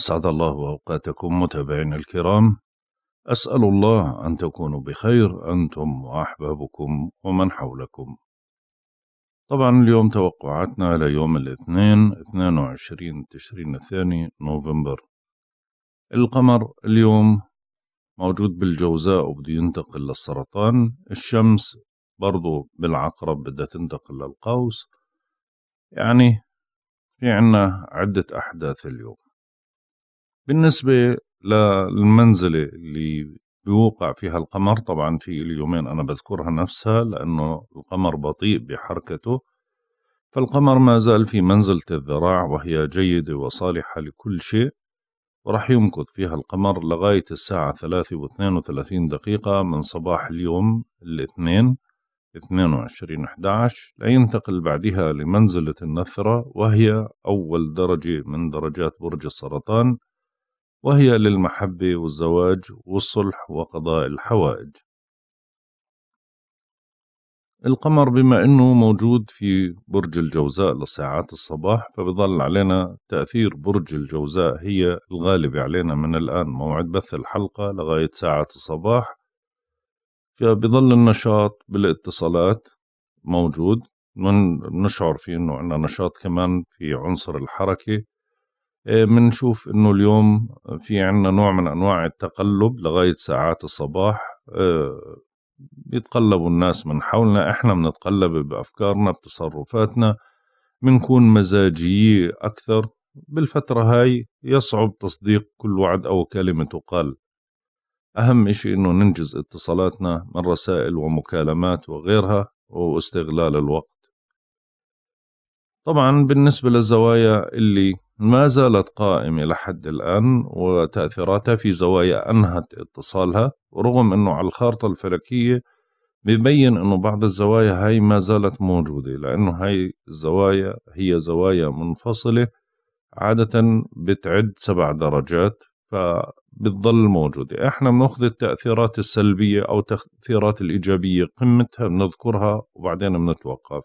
أسعد الله أوقاتكم متابعينا الكرام أسأل الله أن تكونوا بخير أنتم وأحبابكم ومن حولكم طبعا اليوم توقعاتنا ليوم الاثنين 22 تشرين الثاني نوفمبر القمر اليوم موجود بالجوزاء وبده ينتقل للسرطان الشمس برضو بالعقرب بدها تنتقل للقوس يعني في عنا عدة أحداث اليوم بالنسبة للمنزلة اللي بيوقع فيها القمر طبعا في اليومين أنا بذكرها نفسها لأنه القمر بطيء بحركته فالقمر ما زال في منزلة الذراع وهي جيدة وصالحة لكل شيء ورح يمكث فيها القمر لغاية الساعة ثلاثة واثنين وثلاثين دقيقة من صباح اليوم الاثنين 22 11 لينتقل بعدها لمنزلة النثرة وهي أول درجة من درجات برج السرطان وهي للمحبة والزواج والصلح وقضاء الحوائج القمر بما أنه موجود في برج الجوزاء لساعات الصباح فبظل علينا تأثير برج الجوزاء هي الغالبة علينا من الآن موعد بث الحلقة لغاية ساعة الصباح فبظل النشاط بالاتصالات موجود من نشعر فيه أنه عندنا نشاط كمان في عنصر الحركة بنشوف آه، انه اليوم في عنا نوع من انواع التقلب لغايه ساعات الصباح بيتقلبوا آه، الناس من حولنا احنا بنتقلب بافكارنا بتصرفاتنا بنكون مزاجية اكثر بالفترة هاي يصعب تصديق كل وعد او كلمة تقال اهم اشي انه ننجز اتصالاتنا من رسائل ومكالمات وغيرها واستغلال الوقت طبعا بالنسبة للزوايا اللي ما زالت قائمة لحد الآن وتأثيراتها في زوايا أنهت اتصالها ورغم أنه على الخارطة الفلكية ببين أنه بعض الزوايا هاي ما زالت موجودة لأنه هاي الزوايا هي زوايا منفصلة عادة بتعد سبع درجات فبتظل موجودة احنا بناخذ التأثيرات السلبية أو التأثيرات الإيجابية قمتها بنذكرها وبعدين بنتوقف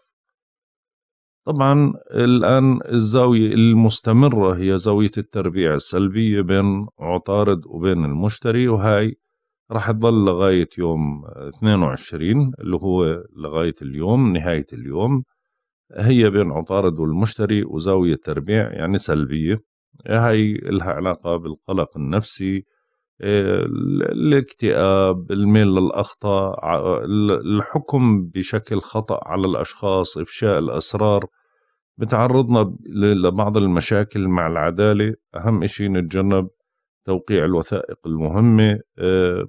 طبعا الآن الزاوية المستمرة هي زاوية التربيع السلبية بين عطارد وبين المشتري وهاي راح تظل لغاية يوم 22 اللي هو لغاية اليوم نهاية اليوم هي بين عطارد والمشتري وزاوية تربيع يعني سلبية هاي لها علاقة بالقلق النفسي الاكتئاب الميل للاخطاء الحكم بشكل خطا على الاشخاص افشاء الاسرار بتعرضنا لبعض المشاكل مع العداله اهم شيء نتجنب توقيع الوثائق المهمه آه،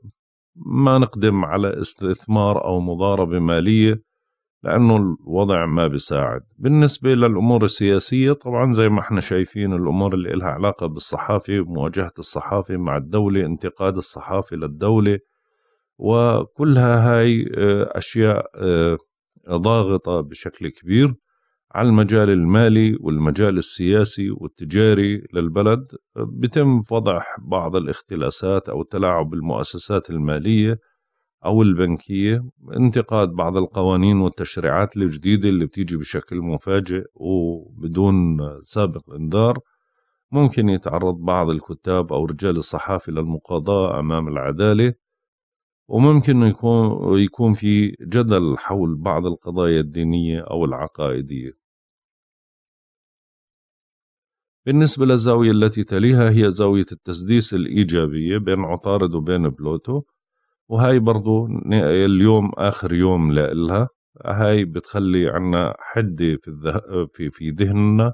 ما نقدم على استثمار او مضاربه ماليه لأنه الوضع ما بيساعد بالنسبة للأمور السياسية طبعا زي ما احنا شايفين الأمور اللي إلها علاقة بالصحافة مواجهة الصحافة مع الدولة انتقاد الصحافة للدولة وكلها هاي آه، أشياء آه، ضاغطة بشكل كبير على المجال المالي والمجال السياسي والتجاري للبلد بتم وضع بعض الاختلاسات أو التلاعب بالمؤسسات المالية أو البنكية انتقاد بعض القوانين والتشريعات الجديدة اللي بتيجي بشكل مفاجئ وبدون سابق إنذار ممكن يتعرض بعض الكتاب أو رجال الصحافة للمقاضاة أمام العدالة وممكن يكون, يكون في جدل حول بعض القضايا الدينية أو العقائدية بالنسبة للزاوية التي تليها هي زاوية التسديس الإيجابية بين عطارد وبين بلوتو وهاي برضو اليوم اخر يوم لها هاي بتخلي عنا حده في الذه... في في ذهننا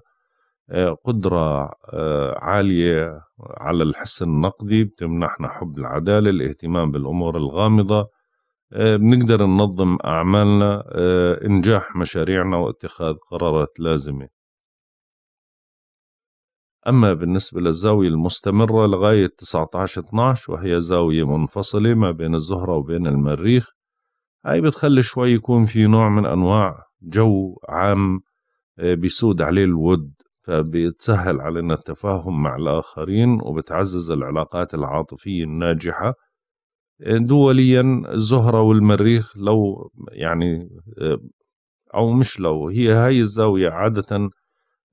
آه، قدرة آه، عالية على الحس النقدي بتمنحنا حب العدالة الاهتمام بالأمور الغامضة آه، بنقدر ننظم أعمالنا إنجاح مشاريعنا واتخاذ قرارات لازمة أما بالنسبة للزاوية المستمرة لغاية 19-12 وهي زاوية منفصلة ما بين الزهرة وبين المريخ هاي بتخلي شوي يكون في نوع من أنواع جو عام آه، بيسود عليه الود فبتسهل علينا التفاهم مع الآخرين وبتعزز العلاقات العاطفية الناجحة آه، دوليا الزهرة والمريخ لو يعني آه، أو مش لو هي هاي الزاوية عادةً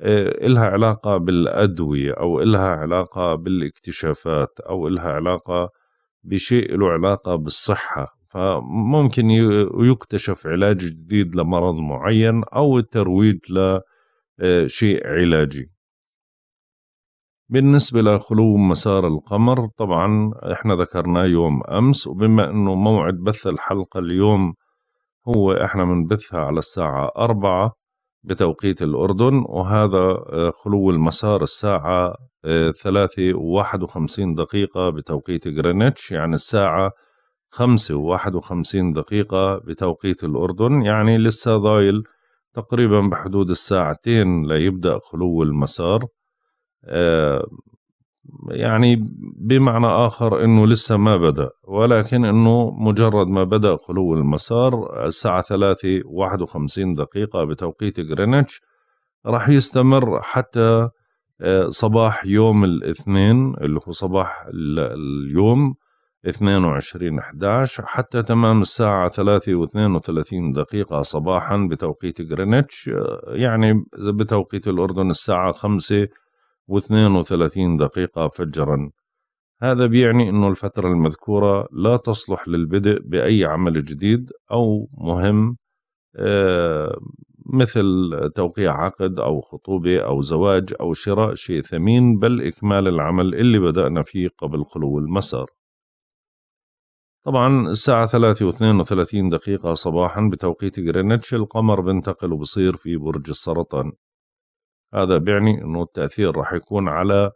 آه، إلها علاقة بالأدوية أو إلها علاقة بالاكتشافات أو إلها علاقة بشيء له علاقة بالصحة فممكن يكتشف علاج جديد لمرض معين أو الترويج لشيء آه، علاجي بالنسبة لخلو مسار القمر طبعا احنا ذكرناه يوم أمس وبما أنه موعد بث الحلقة اليوم هو احنا بنبثها على الساعة أربعة بتوقيت الأردن وهذا آه، خلو المسار الساعة آه، ثلاثة وواحد وخمسين دقيقة بتوقيت غرينتش يعني الساعة خمسة وواحد وخمسين دقيقة بتوقيت الأردن يعني لسه ضايل تقريبا بحدود الساعتين ليبدأ خلو المسار آه، يعني بمعنى آخر أنه لسه ما بدأ ولكن أنه مجرد ما بدأ خلو المسار الساعة واحد وخمسين دقيقة بتوقيت غرينتش راح يستمر حتى آه، صباح يوم الاثنين اللي هو صباح اليوم 22 11 حتى تمام الساعة ثلاثة و وثلاثين دقيقة صباحا بتوقيت غرينتش آه، يعني بتوقيت الأردن الساعة 5 و32 دقيقة فجرا هذا بيعني أنه الفترة المذكورة لا تصلح للبدء بأي عمل جديد أو مهم آه، مثل توقيع عقد أو خطوبة أو زواج أو شراء شيء ثمين بل إكمال العمل اللي بدأنا فيه قبل خلو المسار طبعا الساعة 3 و 32 دقيقة صباحا بتوقيت جرينتش القمر بنتقل وبصير في برج السرطان هذا بيعني انه التاثير راح يكون على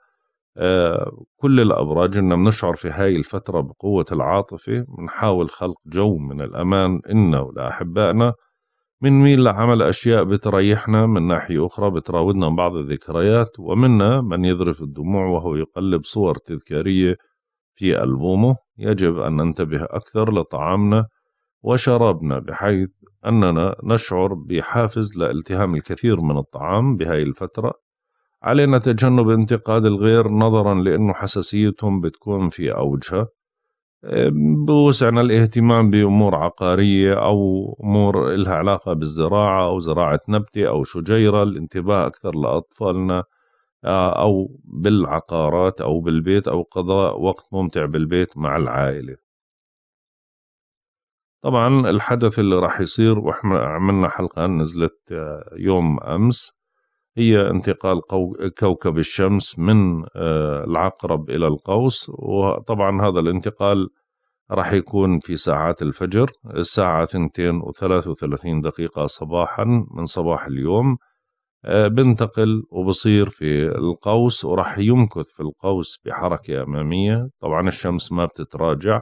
آه، كل الابراج اننا بنشعر في هاي الفتره بقوه العاطفه بنحاول خلق جو من الامان النا ولاحبائنا بنميل لعمل اشياء بتريحنا من ناحيه اخرى بتراودنا بعض الذكريات ومنا من يذرف الدموع وهو يقلب صور تذكاريه في البومه يجب ان ننتبه اكثر لطعامنا وشرابنا بحيث أننا نشعر بحافز لالتهام الكثير من الطعام بهاي الفترة علينا تجنب انتقاد الغير نظرا لأنه حساسيتهم بتكون في أوجها بوسعنا الاهتمام بأمور عقارية أو أمور إلها علاقة بالزراعة أو زراعة نبتة أو شجيرة الانتباه أكثر لأطفالنا آه، أو بالعقارات أو بالبيت أو قضاء وقت ممتع بالبيت مع العائلة طبعا الحدث اللي راح يصير واحنا عملنا حلقة نزلت آه، يوم أمس هي انتقال كوكب الشمس من آه، العقرب إلى القوس وطبعا هذا الانتقال راح يكون في ساعات الفجر الساعة 2 و33 دقيقة صباحا من صباح اليوم آه، بنتقل وبصير في القوس وراح يمكث في القوس بحركة أمامية طبعا الشمس ما بتتراجع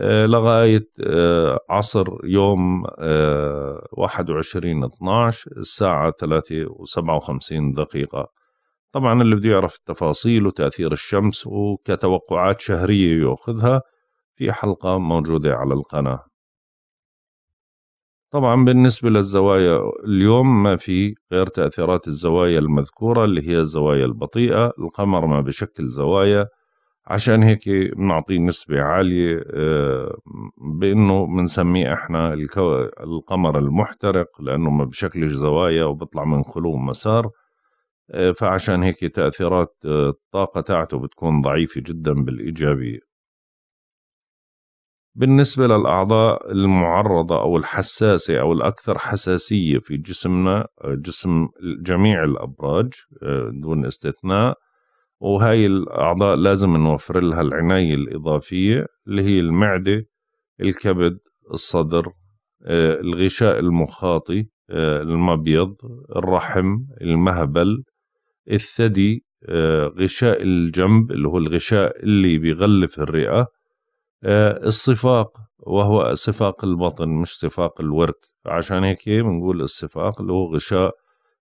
آه، لغاية آه، عصر يوم 21 آه، 12 الساعة 3 و57 دقيقة طبعا اللي بده يعرف التفاصيل وتأثير الشمس وكتوقعات شهرية يأخذها في حلقة موجودة على القناة طبعا بالنسبة للزوايا اليوم ما في غير تأثيرات الزوايا المذكورة اللي هي الزوايا البطيئة القمر ما بشكل زوايا عشان هيك بنعطيه نسبة عالية آه، بأنه بنسميه إحنا الكو... القمر المحترق لأنه ما بشكلش زوايا وبطلع من خلو مسار آه، فعشان هيك تأثيرات آه، الطاقة تاعته بتكون ضعيفة جدا بالإيجابية بالنسبة للأعضاء المعرضة أو الحساسة أو الأكثر حساسية في جسمنا جسم جميع الأبراج دون استثناء وهاي الأعضاء لازم نوفر لها العناية الإضافية اللي هي المعدة الكبد الصدر آه، الغشاء المخاطي آه، المبيض الرحم المهبل الثدي آه، غشاء الجنب اللي هو الغشاء اللي بيغلف الرئة الصفاق وهو صفاق البطن مش صفاق الورك عشان هيك بنقول الصفاق اللي هو غشاء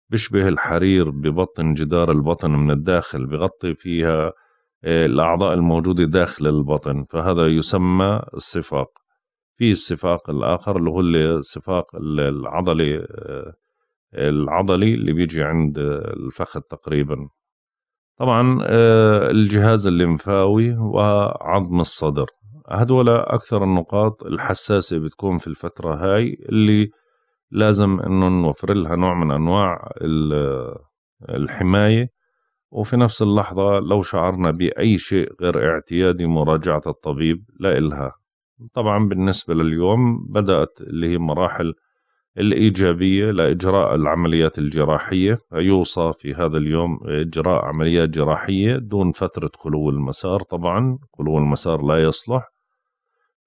بيشبه الحرير ببطن جدار البطن من الداخل بغطي فيها آه، الأعضاء الموجودة داخل البطن فهذا يسمى الصفاق في الصفاق الآخر اللي هو الصفاق العضلي آه، العضلي اللي بيجي عند الفخذ تقريبا طبعا آه، الجهاز الليمفاوي وعظم الصدر هدول أكثر النقاط الحساسة بتكون في الفترة هاي اللي لازم انه نوفر لها نوع من انواع الحمايه وفي نفس اللحظه لو شعرنا باي شيء غير اعتيادي مراجعه الطبيب لإلها طبعا بالنسبه لليوم بدات اللي هي مراحل الإيجابية لإجراء العمليات الجراحية يوصى في هذا اليوم إجراء عمليات جراحية دون فترة خلو المسار طبعا خلو المسار لا يصلح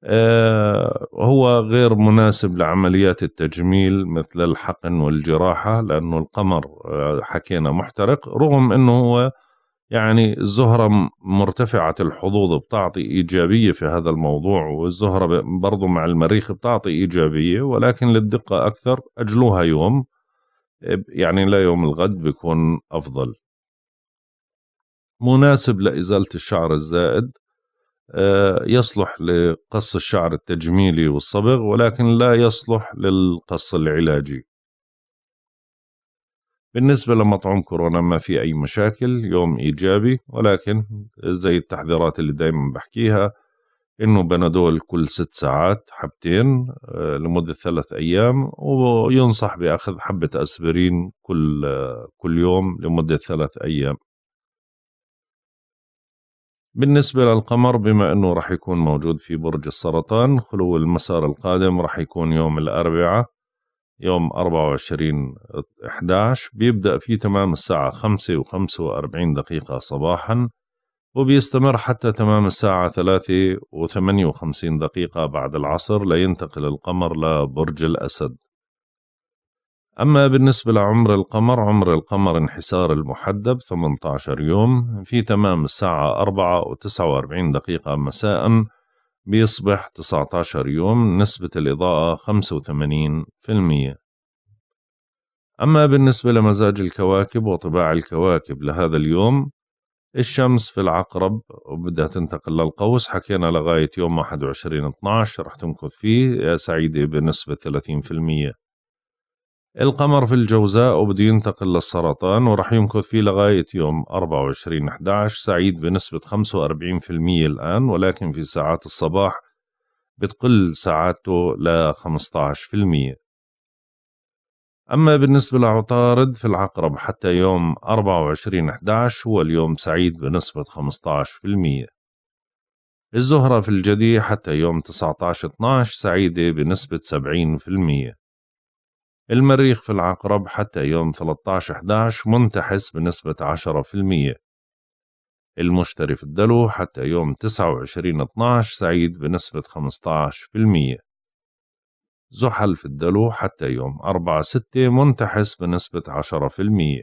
آه، هو غير مناسب لعمليات التجميل مثل الحقن والجراحة لأنه القمر آه، حكينا محترق رغم أنه هو يعني الزهرة مرتفعة الحظوظ بتعطي إيجابية في هذا الموضوع والزهرة برضو مع المريخ بتعطي إيجابية ولكن للدقة أكثر أجلوها يوم آه، يعني لا يوم الغد بيكون أفضل مناسب لإزالة الشعر الزائد آه، يصلح لقص الشعر التجميلي والصبغ ولكن لا يصلح للقص العلاجي بالنسبة لمطعم كورونا ما في أي مشاكل يوم إيجابي ولكن زي التحذيرات اللي دايما بحكيها إنه بنادول كل ست ساعات حبتين آه، لمدة ثلاث أيام وينصح بأخذ حبة أسبرين كل آه، كل يوم لمدة ثلاث أيام بالنسبة للقمر بما أنه رح يكون موجود في برج السرطان خلو المسار القادم رح يكون يوم الأربعاء يوم 24 11 بيبدأ في تمام الساعة 5 و 45 دقيقة صباحا وبيستمر حتى تمام الساعة 3 و 58 دقيقة بعد العصر لينتقل القمر لبرج الأسد أما بالنسبة لعمر القمر عمر القمر انحسار المحدب 18 يوم في تمام الساعة 4 و 49 دقيقة مساء بيصبح 19 يوم نسبة الإضاءة 85% أما بالنسبة لمزاج الكواكب وطباع الكواكب لهذا اليوم الشمس في العقرب وبدها تنتقل للقوس حكينا لغاية يوم 21 12 رح تمكث فيه سعيدة بنسبة 30% القمر في الجوزاء وبده ينتقل للسرطان ورح يمكث فيه لغاية يوم 24 11 سعيد بنسبة 45% الآن ولكن في ساعات الصباح بتقل ساعاته ل 15% أما بالنسبة لعطارد في العقرب حتى يوم 24 11 هو اليوم سعيد بنسبة 15% الزهرة في الجدي حتى يوم 19 12 سعيدة بنسبة 70% المريخ في العقرب حتى يوم 13/11 منتحس بنسبة 10%. المشتري في الدلو حتى يوم 29/12 سعيد بنسبة 15%. زحل في الدلو حتى يوم 4/6 منتحس بنسبة 10%.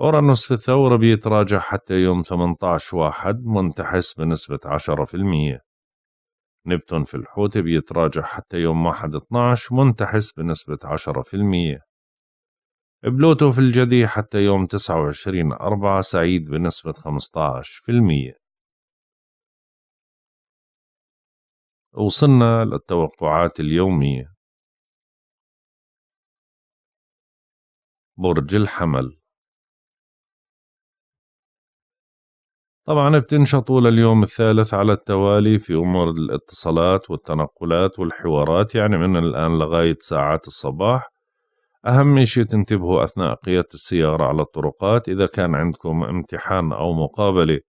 أورانوس في الثورة بيتراجع حتى يوم 18/1 منتحس بنسبة 10%. نبتون في الحوت بيتراجع حتى يوم 1/12 منتحس بنسبة 10% بلوتو في الجدي حتى يوم 29 أربعة سعيد بنسبة 15% وصلنا للتوقعات اليومية برج الحمل طبعا بتنشطوا لليوم الثالث على التوالي في أمور الاتصالات والتنقلات والحوارات يعني من الآن لغاية ساعات الصباح أهم شيء تنتبهوا أثناء قيادة السيارة على الطرقات إذا كان عندكم امتحان أو مقابلة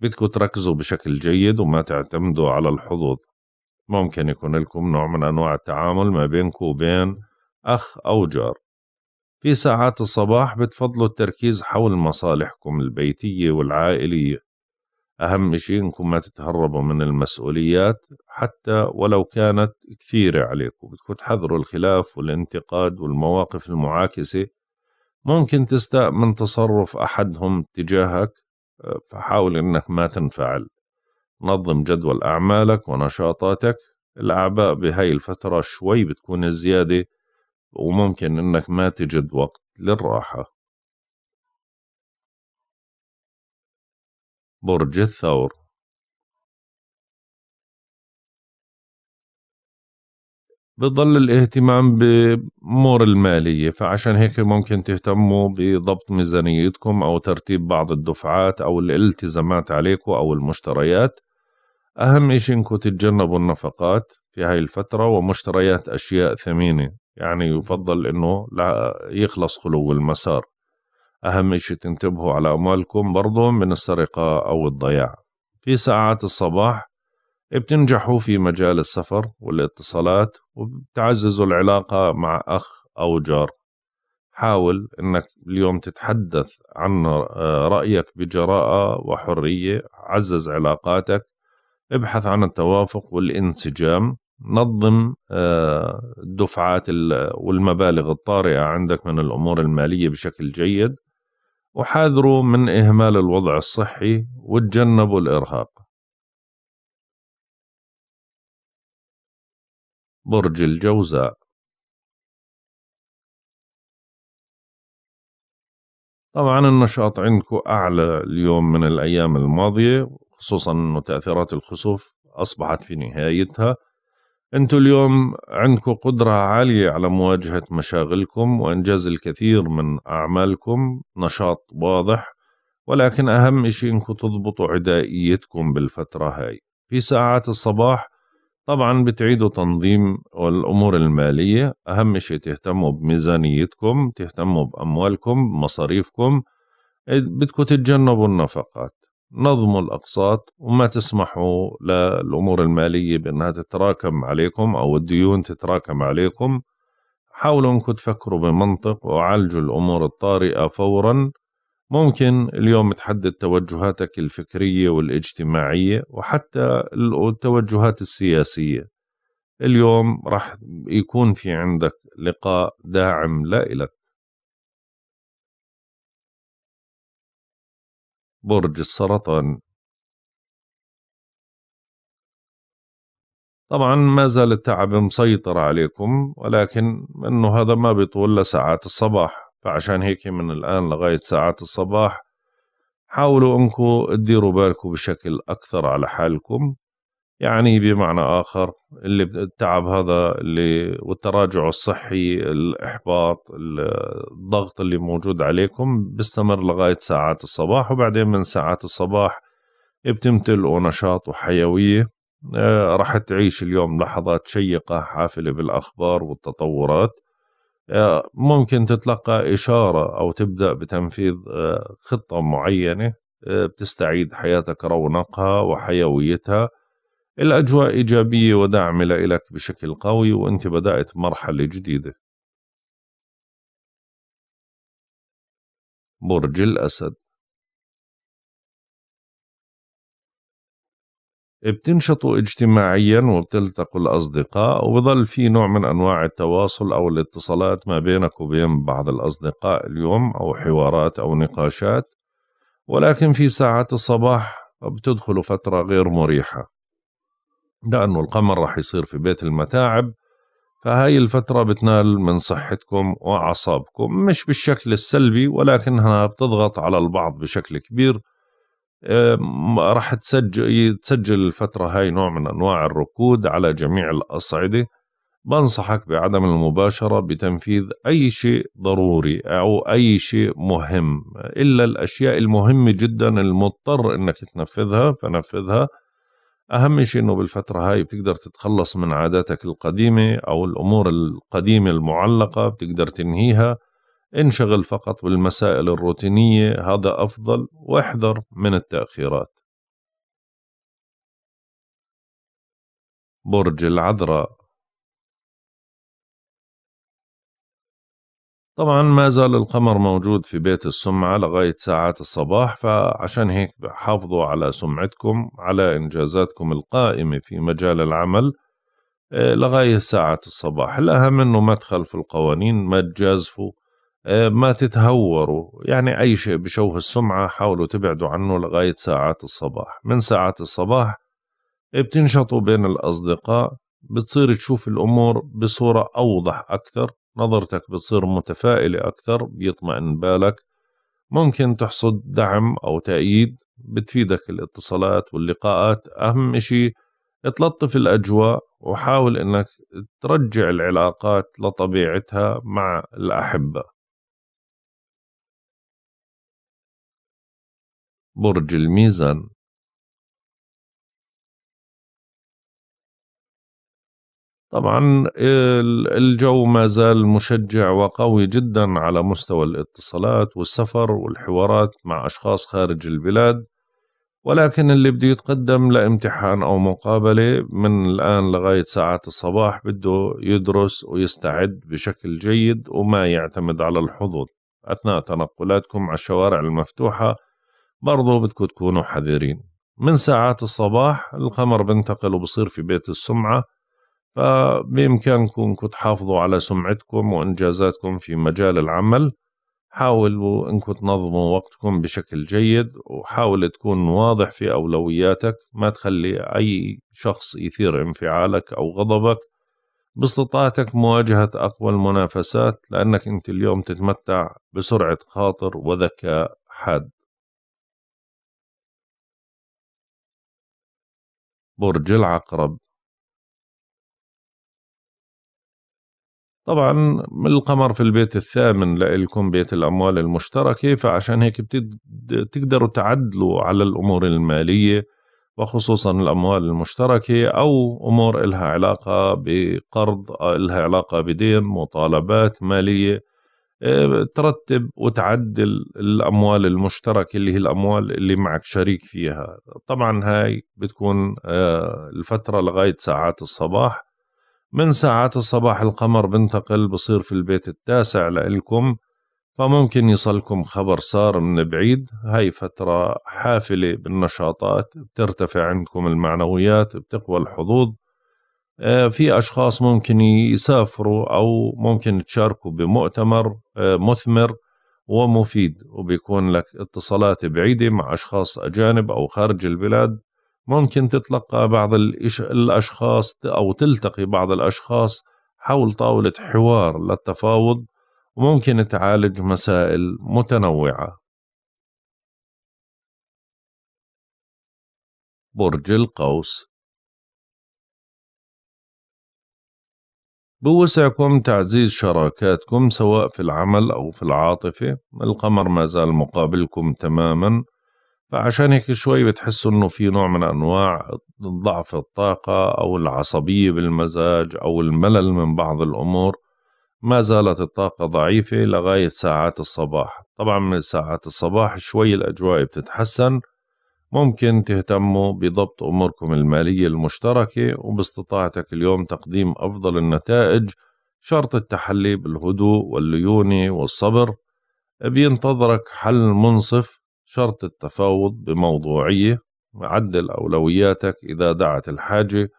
بدكم تركزوا بشكل جيد وما تعتمدوا على الحظوظ ممكن يكون لكم نوع من أنواع التعامل ما بينكم وبين أخ أو جار في ساعات الصباح بتفضلوا التركيز حول مصالحكم البيتية والعائلية أهم شيء إنكم ما تتهربوا من المسؤوليات حتى ولو كانت كثيرة عليكم بدكم تحذروا الخلاف والانتقاد والمواقف المعاكسة ممكن تستاء من تصرف أحدهم تجاهك آه، فحاول إنك ما تنفعل نظم جدول أعمالك ونشاطاتك الأعباء بهاي الفترة شوي بتكون زيادة وممكن إنك ما تجد وقت للراحة برج الثور بضل الاهتمام بأمور المالية فعشان هيك ممكن تهتموا بضبط ميزانيتكم أو ترتيب بعض الدفعات أو الالتزامات عليكم أو المشتريات أهم إشي إنكم تتجنبوا النفقات في هاي الفترة ومشتريات أشياء ثمينة يعني يفضل إنه لا يخلص خلو المسار أهم شيء تنتبهوا على أموالكم برضو من السرقة أو الضياع في ساعات الصباح بتنجحوا في مجال السفر والاتصالات وبتعززوا العلاقة مع أخ أو جار حاول أنك اليوم تتحدث عن رأيك بجراءة وحرية عزز علاقاتك ابحث عن التوافق والانسجام نظم الدفعات آه، والمبالغ الطارئة عندك من الأمور المالية بشكل جيد وحاذروا من إهمال الوضع الصحي وتجنبوا الإرهاق برج الجوزاء طبعا النشاط عندكم أعلى اليوم من الأيام الماضية خصوصا أنه تأثيرات الخسوف أصبحت في نهايتها أنتم اليوم عندكم قدرة عالية على مواجهة مشاغلكم وإنجاز الكثير من أعمالكم نشاط واضح ولكن أهم إشي إنكم تضبطوا عدائيتكم بالفترة هاي في ساعات الصباح طبعا بتعيدوا تنظيم الأمور المالية أهم شيء تهتموا بميزانيتكم تهتموا بأموالكم مصاريفكم بدكم تتجنبوا النفقات نظموا الاقساط وما تسمحوا للامور الماليه بانها تتراكم عليكم او الديون تتراكم عليكم حاولوا انكم تفكروا بمنطق وعالجوا الامور الطارئه فورا ممكن اليوم تحدد توجهاتك الفكريه والاجتماعيه وحتى التوجهات السياسيه اليوم راح يكون في عندك لقاء داعم لا برج السرطان طبعا ما زال التعب مسيطر عليكم ولكن انه هذا ما بيطول لساعات الصباح فعشان هيك من الان لغاية ساعات الصباح حاولوا انكم تديروا بالكم بشكل اكثر على حالكم يعني بمعنى اخر اللي التعب هذا اللي والتراجع الصحي الاحباط الضغط اللي موجود عليكم بيستمر لغايه ساعات الصباح وبعدين من ساعات الصباح بتمتلئوا نشاط وحيويه آه، راح تعيش اليوم لحظات شيقه حافله بالاخبار والتطورات آه، ممكن تتلقى اشاره او تبدا بتنفيذ آه، خطه معينه بتستعيد حياتك رونقها وحيويتها الأجواء إيجابية وداعمة لإلك بشكل قوي وأنت بدأت مرحلة جديدة برج الأسد بتنشطوا اجتماعيا وبتلتقوا الأصدقاء وبظل في نوع من أنواع التواصل أو الاتصالات ما بينك وبين بعض الأصدقاء اليوم أو حوارات أو نقاشات ولكن في ساعات الصباح بتدخلوا فترة غير مريحة لأنه القمر رح يصير في بيت المتاعب فهاي الفترة بتنال من صحتكم وأعصابكم مش بالشكل السلبي ولكنها بتضغط على البعض بشكل كبير راح تسجل تسجل الفترة هاي نوع من أنواع الركود على جميع الأصعدة بنصحك بعدم المباشرة بتنفيذ أي شيء ضروري أو أي شيء مهم إلا الأشياء المهمة جدا المضطر أنك تنفذها فنفذها أهم شيء أنه بالفترة هاي بتقدر تتخلص من عاداتك القديمة أو الأمور القديمة المعلقة بتقدر تنهيها انشغل فقط بالمسائل الروتينية هذا أفضل واحذر من التأخيرات برج العذراء طبعا ما زال القمر موجود في بيت السمعة لغاية ساعات الصباح فعشان هيك حافظوا على سمعتكم على إنجازاتكم القائمة في مجال العمل آه، لغاية ساعات الصباح الأهم أنه ما تخلفوا القوانين ما تجازفوا آه، ما تتهوروا يعني أي شيء بشوه السمعة حاولوا تبعدوا عنه لغاية ساعات الصباح من ساعات الصباح بتنشطوا بين الأصدقاء بتصير تشوف الأمور بصورة أوضح أكثر نظرتك بتصير متفائلة أكثر بيطمئن بالك ممكن تحصد دعم أو تأييد بتفيدك الاتصالات واللقاءات أهم إشي تلطف الأجواء وحاول إنك ترجع العلاقات لطبيعتها مع الأحبة برج الميزان طبعا الجو ما زال مشجع وقوي جدا على مستوى الاتصالات والسفر والحوارات مع أشخاص خارج البلاد ولكن اللي بده يتقدم لامتحان أو مقابلة من الآن لغاية ساعات الصباح بده يدرس ويستعد بشكل جيد وما يعتمد على الحظوظ أثناء تنقلاتكم على الشوارع المفتوحة برضو بدكم تكونوا حذرين من ساعات الصباح القمر بنتقل وبصير في بيت السمعة فبإمكانكم أنكم تحافظوا على سمعتكم وإنجازاتكم في مجال العمل حاولوا أنكم تنظموا وقتكم بشكل جيد وحاول تكون واضح في أولوياتك ما تخلي أي شخص يثير انفعالك أو غضبك باستطاعتك مواجهة أقوى المنافسات لأنك أنت اليوم تتمتع بسرعة خاطر وذكاء حاد برج العقرب طبعا القمر في البيت الثامن لإلكم بيت الأموال المشتركة فعشان هيك بتقدروا تعدلوا على الأمور المالية وخصوصا الأموال المشتركة أو أمور إلها علاقة بقرض آه، إلها علاقة بدين مطالبات مالية آه، ترتب وتعدل الأموال المشتركة اللي هي الأموال اللي معك شريك فيها طبعا هاي بتكون آه، الفترة لغاية ساعات الصباح من ساعات الصباح القمر بنتقل بصير في البيت التاسع لإلكم فممكن يصلكم خبر صار من بعيد هاي فترة حافلة بالنشاطات بترتفع عندكم المعنويات بتقوى الحظوظ آه، في أشخاص ممكن يسافروا أو ممكن تشاركوا بمؤتمر آه، مثمر ومفيد وبيكون لك اتصالات بعيدة مع أشخاص أجانب أو خارج البلاد ممكن تتلقى بعض الأشخاص أو تلتقي بعض الأشخاص حول طاولة حوار للتفاوض وممكن تعالج مسائل متنوعة برج القوس بوسعكم تعزيز شراكاتكم سواء في العمل أو في العاطفة القمر ما زال مقابلكم تماماً فعشان هيك شوي بتحس انه في نوع من انواع ضعف الطاقه او العصبيه بالمزاج او الملل من بعض الامور ما زالت الطاقه ضعيفه لغايه ساعات الصباح طبعا من ساعات الصباح شوي الاجواء بتتحسن ممكن تهتموا بضبط اموركم الماليه المشتركه وباستطاعتك اليوم تقديم افضل النتائج شرط التحلي بالهدوء والليونه والصبر بينتظرك حل منصف شرط التفاوض بموضوعية عدل أولوياتك إذا دعت الحاجة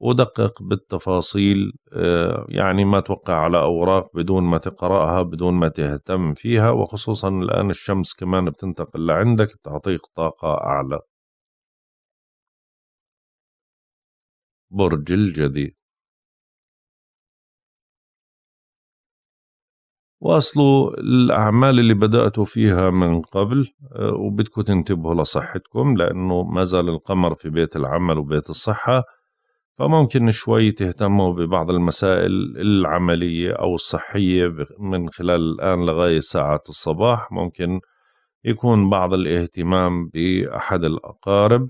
ودقق بالتفاصيل آه، يعني ما توقع على أوراق بدون ما تقرأها بدون ما تهتم فيها وخصوصا الآن الشمس كمان بتنتقل لعندك بتعطيك طاقة أعلى برج الجدي واصلوا الاعمال اللي بداتوا فيها من قبل آه، وبدكم تنتبهوا لصحتكم لانه ما زال القمر في بيت العمل وبيت الصحه فممكن شوي تهتموا ببعض المسائل العمليه او الصحيه من خلال الان لغايه ساعات الصباح ممكن يكون بعض الاهتمام باحد الاقارب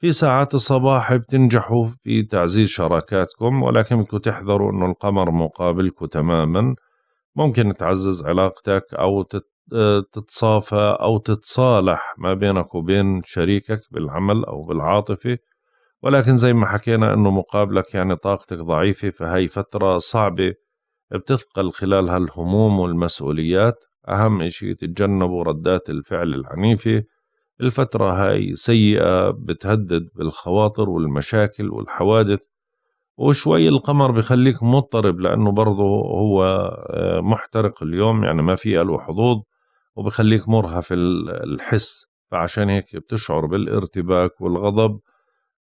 في ساعات الصباح بتنجحوا في تعزيز شراكاتكم ولكن بدكم تحذروا انه القمر مقابلكم تماما ممكن تعزز علاقتك أو آه، تتصافى أو تتصالح ما بينك وبين شريكك بالعمل أو بالعاطفة ولكن زي ما حكينا أنه مقابلك يعني طاقتك ضعيفة فهي فترة صعبة بتثقل خلالها الهموم والمسؤوليات أهم إشي تتجنبوا ردات الفعل العنيفة الفترة هاي سيئة بتهدد بالخواطر والمشاكل والحوادث وشوي القمر بخليك مضطرب لأنه برضه هو آه، محترق اليوم يعني ما في له حظوظ وبخليك مرهف الحس فعشان هيك بتشعر بالارتباك والغضب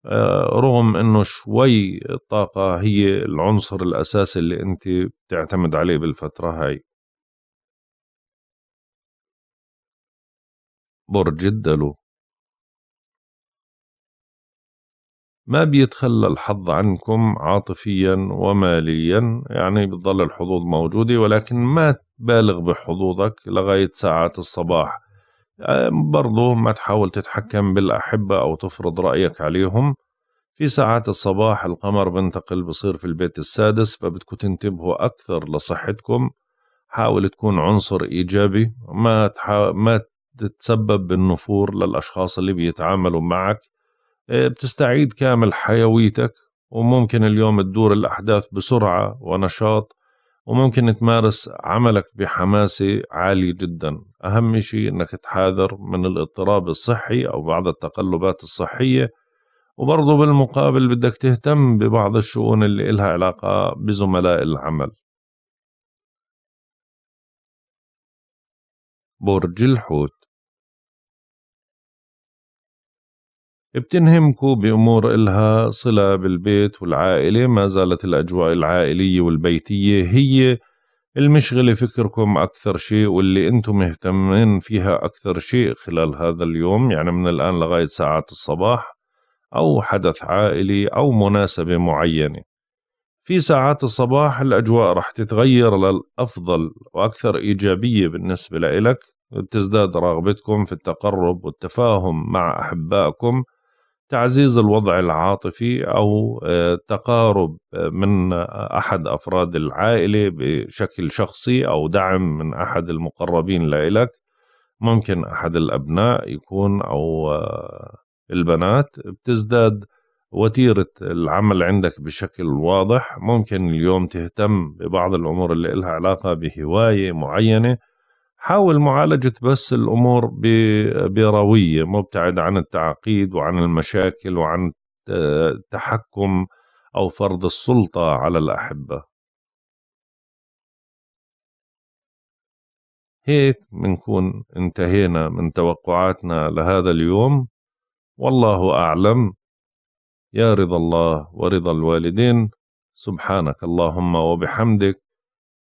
آه، رغم انه شوي الطاقة هي العنصر الاساسي اللي انت بتعتمد عليه بالفترة هاي برج الدلو ما بيتخلى الحظ عنكم عاطفيا وماليا يعني بتضل الحظوظ موجودة ولكن ما تبالغ بحظوظك لغاية ساعات الصباح برضو ما تحاول تتحكم بالأحبة أو تفرض رأيك عليهم في ساعات الصباح القمر بنتقل بصير في البيت السادس فبدكم تنتبهوا أكثر لصحتكم حاول تكون عنصر إيجابي ما, تحا... ما تتسبب بالنفور للأشخاص اللي بيتعاملوا معك إيه، بتستعيد كامل حيويتك وممكن اليوم تدور الأحداث بسرعة ونشاط وممكن تمارس عملك بحماسة عالية جدا أهم شيء أنك تحاذر من الاضطراب الصحي أو بعض التقلبات الصحية وبرضه بالمقابل بدك تهتم ببعض الشؤون اللي إلها علاقة بزملاء العمل برج الحوت بتنهمكوا بأمور إلها صلة بالبيت والعائلة ما زالت الأجواء العائلية والبيتية هي المشغلة فكركم أكثر شيء واللي أنتم مهتمين فيها أكثر شيء خلال هذا اليوم يعني من الآن لغاية ساعات الصباح أو حدث عائلي أو مناسبة معينة في ساعات الصباح الأجواء رح تتغير للأفضل وأكثر إيجابية بالنسبة لإلك تزداد رغبتكم في التقرب والتفاهم مع أحبائكم تعزيز الوضع العاطفي او آه، تقارب آه، من آه، احد افراد العائله بشكل شخصي او دعم من احد المقربين لإلك ممكن احد الابناء يكون او البنات بتزداد وتيره العمل عندك بشكل واضح ممكن اليوم تهتم ببعض الامور اللي لها علاقه بهوايه معينه حاول معالجة بس الأمور بروية مبتعد عن التعقيد وعن المشاكل وعن التحكم آه، أو فرض السلطة على الأحبة هيك بنكون انتهينا من توقعاتنا لهذا اليوم والله أعلم يا رضا الله ورضا الوالدين سبحانك اللهم وبحمدك